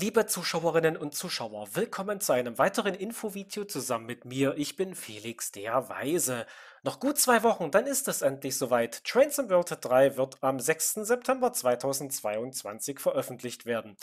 Liebe Zuschauerinnen und Zuschauer, willkommen zu einem weiteren Infovideo zusammen mit mir. Ich bin Felix der Weise. Noch gut zwei Wochen, dann ist es endlich soweit. Trains Inverted 3 wird am 6. September 2022 veröffentlicht werden.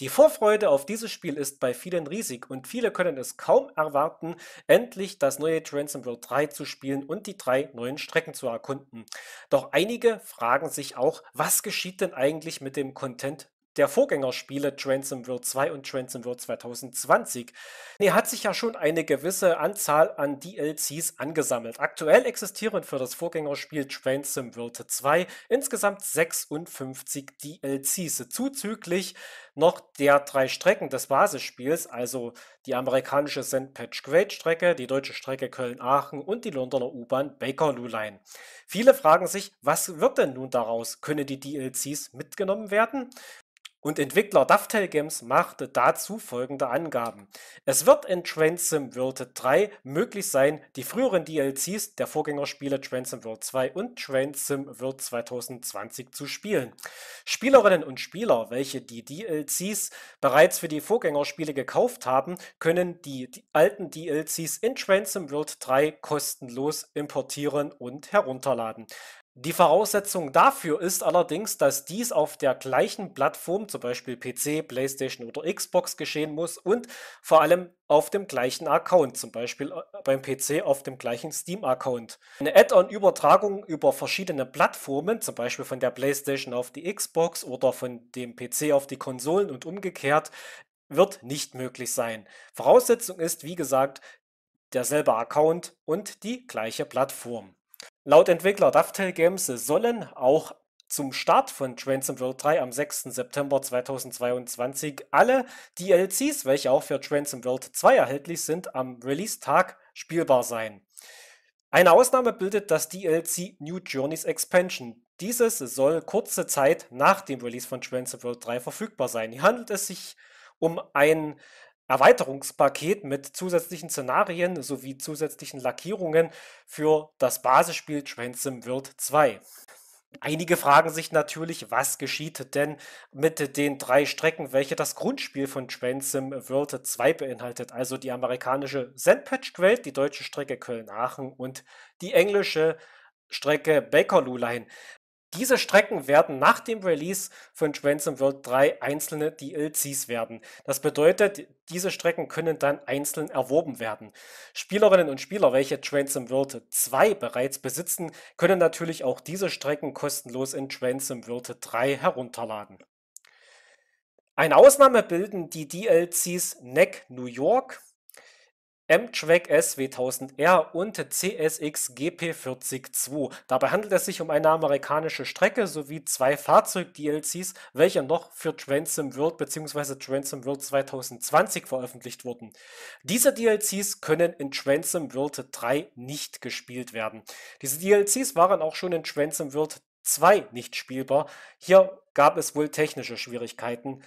Die Vorfreude auf dieses Spiel ist bei vielen riesig und viele können es kaum erwarten, endlich das neue Trains Inverted 3 zu spielen und die drei neuen Strecken zu erkunden. Doch einige fragen sich auch, was geschieht denn eigentlich mit dem Content der Vorgängerspiele Transom World 2 und Transom World 2020. Er hat sich ja schon eine gewisse Anzahl an DLCs angesammelt. Aktuell existieren für das Vorgängerspiel Transom World 2 insgesamt 56 DLCs, zuzüglich noch der drei Strecken des Basisspiels, also die amerikanische St. Patch Strecke, die deutsche Strecke Köln-Aachen und die Londoner U-Bahn Bakerloo Line. Viele fragen sich, was wird denn nun daraus? Können die DLCs mitgenommen werden? Und Entwickler Dovetail Games machte dazu folgende Angaben. Es wird in Transom World 3 möglich sein, die früheren DLCs der Vorgängerspiele Transom World 2 und Transom World 2020 zu spielen. Spielerinnen und Spieler, welche die DLCs bereits für die Vorgängerspiele gekauft haben, können die, alten DLCs in Transom World 3 kostenlos importieren und herunterladen. Die Voraussetzung dafür ist allerdings, dass dies auf der gleichen Plattform, zum Beispiel PC, PlayStation oder Xbox, geschehen muss und vor allem auf dem gleichen Account, zum Beispiel äh, beim PC auf dem gleichen Steam-Account. Eine Add-on-Übertragung über verschiedene Plattformen, zum Beispiel von der PlayStation auf die Xbox oder von dem PC auf die Konsolen und umgekehrt, wird nicht möglich sein. Voraussetzung ist, wie gesagt, derselbe Account und die gleiche Plattform. Laut Entwickler Dovetail Games sollen auch zum Start von Trains 3 am 6. September 2022 alle DLCs, welche auch für Trains 2 erhältlich sind, am Release-Tag spielbar sein. Eine Ausnahme bildet das DLC New Journeys Expansion. Dieses soll kurze Zeit nach dem Release von Trains 3 verfügbar sein. Hier handelt es sich um ein Erweiterungspaket mit zusätzlichen Szenarien sowie zusätzlichen Lackierungen für das Basisspiel Sim World 2. Einige fragen sich natürlich, was geschieht denn mit den drei Strecken, welche das Grundspiel von Sim World 2 beinhaltet, also die amerikanische Sandpatch-Quelt, die deutsche Strecke Köln-Aachen und die englische Strecke Bakerloo Line. Diese Strecken werden nach dem Release von Ransom World 3 einzelne DLCs werden. Das bedeutet, diese Strecken können dann einzeln erworben werden. Spielerinnen und Spieler, welche Ransom World 2 bereits besitzen, können natürlich auch diese Strecken kostenlos in Ransom World 3 herunterladen. Eine Ausnahme bilden die DLCs Neck New York, MTRAC SW1000R und CSX GP402. Dabei handelt es sich um eine amerikanische Strecke sowie zwei Fahrzeug-DLCs, welche noch für Transom World bzw. Transom World 2020 veröffentlicht wurden. Diese DLCs können in Transom World 3 nicht gespielt werden. Diese DLCs waren auch schon in Transom World 2 nicht spielbar. Hier gab es wohl technische Schwierigkeiten.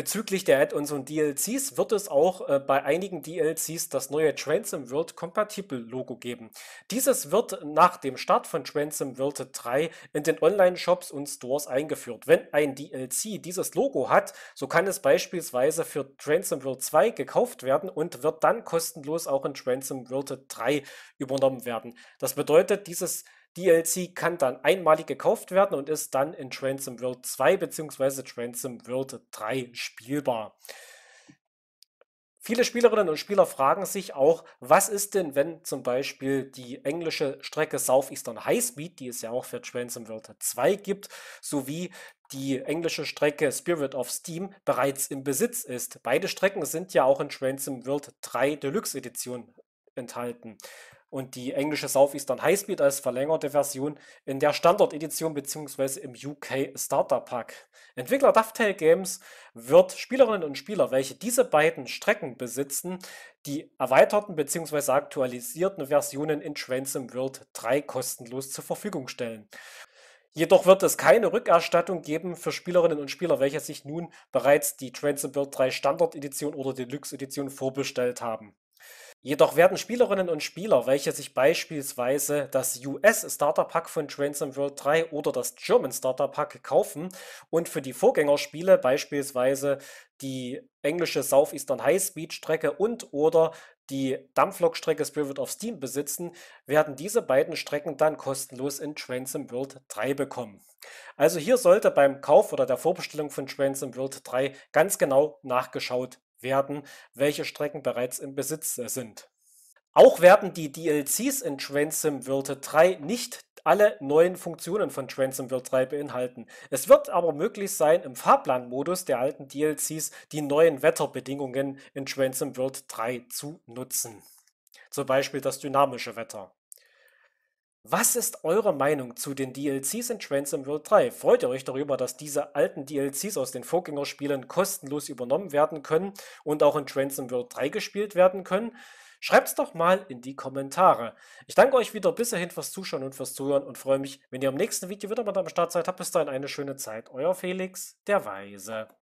Bezüglich der Add-ons und DLCs wird es auch äh, bei einigen DLCs das neue Transom World Compatible Logo geben. Dieses wird nach dem Start von Transom World 3 in den Online-Shops und Stores eingeführt. Wenn ein DLC dieses Logo hat, so kann es beispielsweise für Transom World 2 gekauft werden und wird dann kostenlos auch in Transom World 3 übernommen werden. Das bedeutet, dieses DLC kann dann einmalig gekauft werden und ist dann in Transom World 2 bzw. Transom World 3 spielbar. Viele Spielerinnen und Spieler fragen sich auch, was ist denn, wenn zum Beispiel die englische Strecke Southeastern Highspeed, die es ja auch für Transom World 2 gibt, sowie die englische Strecke Spirit of Steam bereits im Besitz ist. Beide Strecken sind ja auch in Transom World 3 Deluxe Edition enthalten. Und die englische Southeastern Highspeed als verlängerte Version in der Standard-Edition bzw. im UK Starter Pack. Entwickler Dovetail Games wird Spielerinnen und Spieler, welche diese beiden Strecken besitzen, die erweiterten bzw. aktualisierten Versionen in Transom World 3 kostenlos zur Verfügung stellen. Jedoch wird es keine Rückerstattung geben für Spielerinnen und Spieler, welche sich nun bereits die Transom World 3 Standard Edition oder Deluxe Edition vorbestellt haben. Jedoch werden Spielerinnen und Spieler, welche sich beispielsweise das US Starter Pack von Trains World 3 oder das German Starter Pack kaufen und für die Vorgängerspiele beispielsweise die englische Southeastern High Speed Strecke und oder die Dampflokstrecke Spirit of Steam besitzen, werden diese beiden Strecken dann kostenlos in Trains World 3 bekommen. Also hier sollte beim Kauf oder der Vorbestellung von Trains World 3 ganz genau nachgeschaut werden, welche Strecken bereits im Besitz sind. Auch werden die DLCs in Transom World 3 nicht alle neuen Funktionen von Transom World 3 beinhalten. Es wird aber möglich sein, im Fahrplanmodus der alten DLCs die neuen Wetterbedingungen in Transom World 3 zu nutzen. Zum Beispiel das dynamische Wetter. Was ist eure Meinung zu den DLCs in Transam World 3? Freut ihr euch darüber, dass diese alten DLCs aus den Vorgängerspielen kostenlos übernommen werden können und auch in Transam World 3 gespielt werden können? Schreibt es doch mal in die Kommentare. Ich danke euch wieder bis dahin fürs Zuschauen und fürs Zuhören und freue mich, wenn ihr im nächsten Video wieder mal am Start seid. Habt bis dahin eine schöne Zeit. Euer Felix, der Weise.